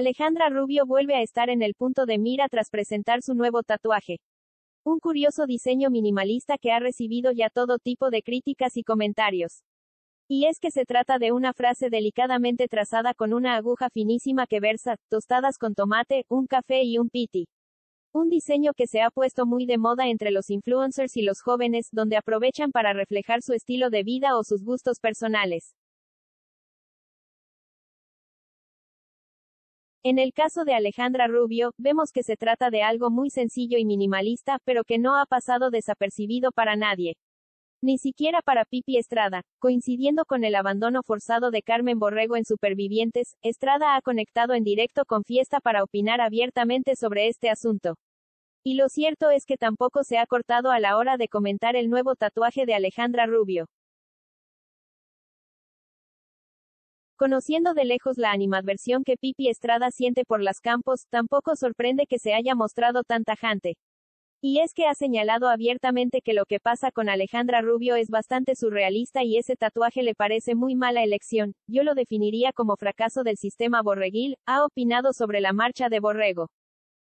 Alejandra Rubio vuelve a estar en el punto de mira tras presentar su nuevo tatuaje. Un curioso diseño minimalista que ha recibido ya todo tipo de críticas y comentarios. Y es que se trata de una frase delicadamente trazada con una aguja finísima que versa, tostadas con tomate, un café y un piti. Un diseño que se ha puesto muy de moda entre los influencers y los jóvenes, donde aprovechan para reflejar su estilo de vida o sus gustos personales. En el caso de Alejandra Rubio, vemos que se trata de algo muy sencillo y minimalista, pero que no ha pasado desapercibido para nadie. Ni siquiera para Pipi Estrada. Coincidiendo con el abandono forzado de Carmen Borrego en Supervivientes, Estrada ha conectado en directo con Fiesta para opinar abiertamente sobre este asunto. Y lo cierto es que tampoco se ha cortado a la hora de comentar el nuevo tatuaje de Alejandra Rubio. Conociendo de lejos la animadversión que Pipi Estrada siente por las campos, tampoco sorprende que se haya mostrado tan tajante. Y es que ha señalado abiertamente que lo que pasa con Alejandra Rubio es bastante surrealista y ese tatuaje le parece muy mala elección, yo lo definiría como fracaso del sistema borreguil, ha opinado sobre la marcha de Borrego.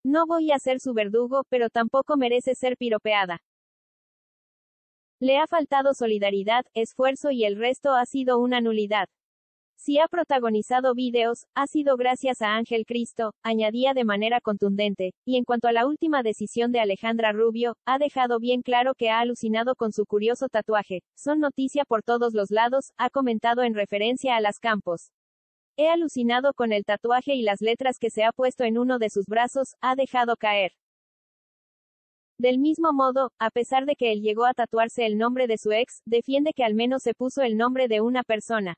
No voy a ser su verdugo, pero tampoco merece ser piropeada. Le ha faltado solidaridad, esfuerzo y el resto ha sido una nulidad. Si ha protagonizado vídeos, ha sido gracias a Ángel Cristo, añadía de manera contundente, y en cuanto a la última decisión de Alejandra Rubio, ha dejado bien claro que ha alucinado con su curioso tatuaje, son noticia por todos los lados, ha comentado en referencia a las campos. He alucinado con el tatuaje y las letras que se ha puesto en uno de sus brazos, ha dejado caer. Del mismo modo, a pesar de que él llegó a tatuarse el nombre de su ex, defiende que al menos se puso el nombre de una persona.